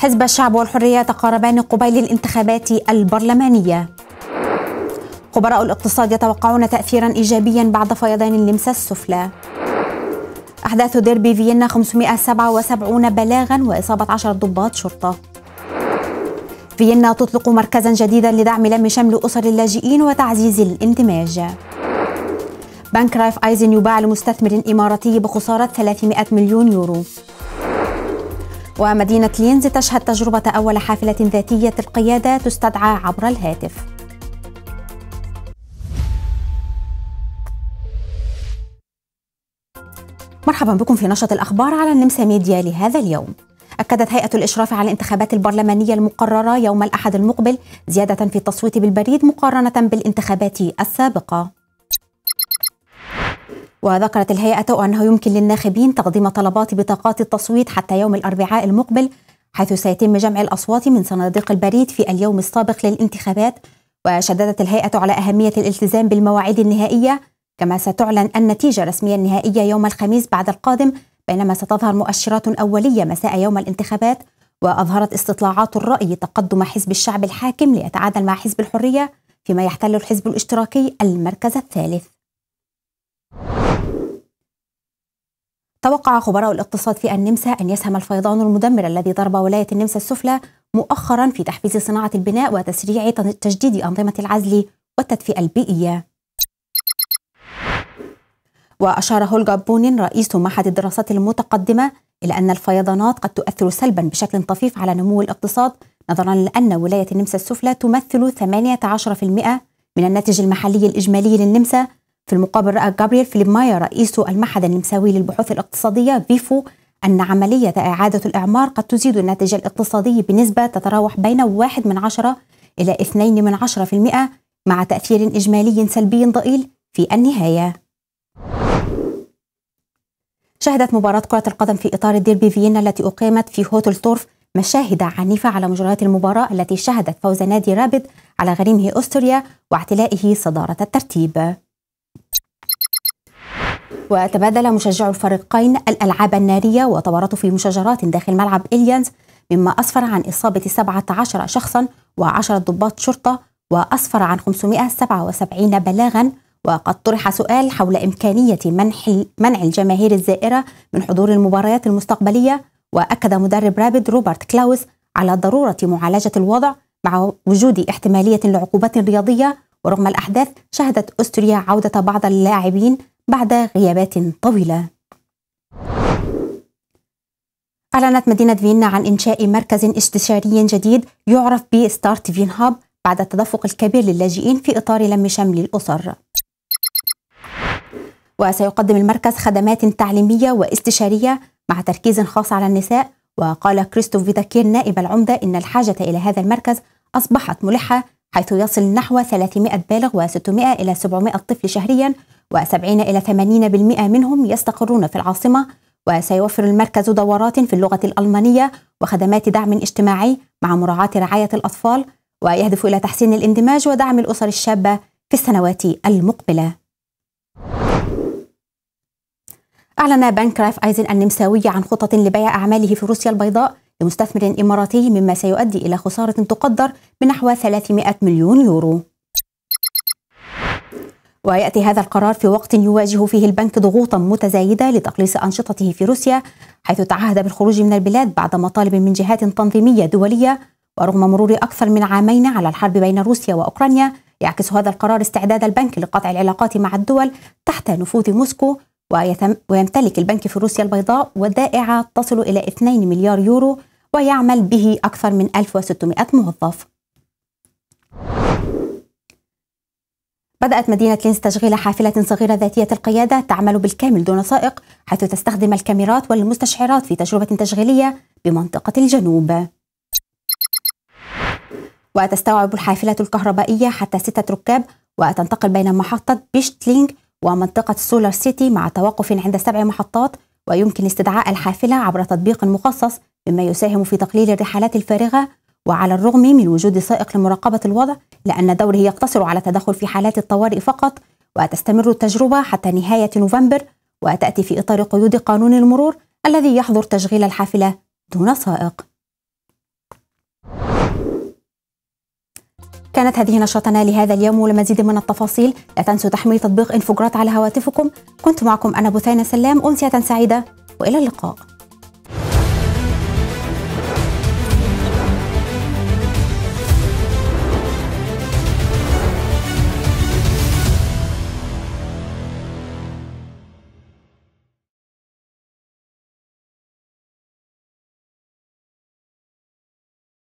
حزب الشعب والحرية تقاربان قبيل الانتخابات البرلمانية خبراء الاقتصاد يتوقعون تأثيرا إيجابيا بعد فيضان اللمسة السفلى أحداث ديربي فيينا 577 بلاغا وإصابة 10 ضباط شرطة فيينا تطلق مركزا جديدا لدعم لم شمل أسر اللاجئين وتعزيز الاندماج بنك رايف ايزن يباع لمستثمر إماراتي بخسارة 300 مليون يورو ومدينة لينز تشهد تجربة أول حافلة ذاتية القيادة تستدعى عبر الهاتف مرحبا بكم في نشرة الأخبار على النمسا ميديا لهذا اليوم أكدت هيئة الإشراف على الانتخابات البرلمانية المقررة يوم الأحد المقبل زيادة في التصويت بالبريد مقارنة بالانتخابات السابقة وذكرت الهيئة أنه يمكن للناخبين تقديم طلبات بطاقات التصويت حتى يوم الأربعاء المقبل حيث سيتم جمع الأصوات من صناديق البريد في اليوم السابق للانتخابات وشددت الهيئة على أهمية الالتزام بالمواعيد النهائية كما ستعلن النتيجة رسميا النهائية يوم الخميس بعد القادم بينما ستظهر مؤشرات أولية مساء يوم الانتخابات وأظهرت استطلاعات الرأي تقدم حزب الشعب الحاكم ليتعادل مع حزب الحرية فيما يحتل الحزب الاشتراكي المركز الثالث توقع خبراء الاقتصاد في النمسا أن يسهم الفيضان المدمر الذي ضرب ولاية النمسا السفلى مؤخرا في تحفيز صناعة البناء وتسريع تجديد أنظمة العزل والتدفئة البيئية وأشار هولغا بونين رئيس معهد الدراسات المتقدمة إلى أن الفيضانات قد تؤثر سلبا بشكل طفيف على نمو الاقتصاد نظرا لأن ولاية النمسا السفلى تمثل 18% من الناتج المحلي الإجمالي للنمسا في المقابل رأى جابرييل فيليب مايا رئيس المعهد النمساوي للبحوث الاقتصادية بيفو أن عملية إعادة الإعمار قد تزيد الناتج الاقتصادي بنسبة تتراوح بين واحد من عشرة إلى اثنين من عشرة في المئة مع تأثير إجمالي سلبي ضئيل في النهاية شهدت مباراة كرة القدم في إطار الديربي فيينا التي أقيمت في هوتل تورف مشاهد عنيفة على مجريات المباراة التي شهدت فوز نادي رابد على غريمه أستريا واعتلائه صدارة الترتيب وتبادل مشجعو الفريقين الألعاب النارية وتورطوا في مشاجرات داخل ملعب إليانز مما أسفر عن إصابة 17 شخصا و10 ضباط شرطة وأسفر عن 577 بلاغا وقد طرح سؤال حول إمكانية منح منع الجماهير الزائرة من حضور المباريات المستقبلية وأكد مدرب رابد روبرت كلاوس على ضرورة معالجة الوضع مع وجود احتمالية لعقوبات رياضية ورغم الأحداث شهدت أستريا عودة بعض اللاعبين بعد غيابات طويلة أعلنت مدينة فيينا عن إنشاء مركز استشاري جديد يعرف بستارت فين هاب بعد التدفق الكبير للاجئين في إطار لم شمل الأسر وسيقدم المركز خدمات تعليمية واستشارية مع تركيز خاص على النساء وقال كريستوف فيتاكير نائب العمدة إن الحاجة إلى هذا المركز أصبحت ملحة حيث يصل نحو 300 بالغ و600 إلى 700 طفل شهريا و70 إلى 80% منهم يستقرون في العاصمة وسيوفر المركز دورات في اللغة الألمانية وخدمات دعم اجتماعي مع مراعاة رعاية الأطفال ويهدف إلى تحسين الاندماج ودعم الأسر الشابة في السنوات المقبلة أعلن بنك رايف أيزن النمساوي عن خطط لبيع أعماله في روسيا البيضاء لمستثمر إماراتي مما سيؤدي إلى خسارة تقدر بنحو 300 مليون يورو ويأتي هذا القرار في وقت يواجه فيه البنك ضغوطا متزايدة لتقليص أنشطته في روسيا حيث تعهد بالخروج من البلاد بعد مطالب من جهات تنظيمية دولية ورغم مرور أكثر من عامين على الحرب بين روسيا وأوكرانيا يعكس هذا القرار استعداد البنك لقطع العلاقات مع الدول تحت نفوذ موسكو ويمتلك البنك في روسيا البيضاء ودائعة تصل إلى 2 مليار يورو ويعمل به أكثر من 1600 موظف بدأت مدينة لينز تشغيل حافلة صغيرة ذاتية القيادة تعمل بالكامل دون سائق حيث تستخدم الكاميرات والمستشعرات في تجربة تشغيلية بمنطقة الجنوب وتستوعب الحافلة الكهربائية حتى ستة ركاب وتنتقل بين محطة بيشتلينغ ومنطقة سولار سيتي مع توقف عند سبع محطات ويمكن استدعاء الحافلة عبر تطبيق مخصص مما يساهم في تقليل الرحلات الفارغة وعلى الرغم من وجود سائق لمراقبة الوضع لأن دوره يقتصر على التدخل في حالات الطوارئ فقط وتستمر التجربة حتى نهاية نوفمبر وتأتي في إطار قيود قانون المرور الذي يحظر تشغيل الحافلة دون سائق كانت هذه نشرتنا لهذا اليوم ولمزيد من التفاصيل لا تنسوا تحميل تطبيق انفوجرات على هواتفكم كنت معكم أنا بثينة سلام أمسية سعيدة وإلى اللقاء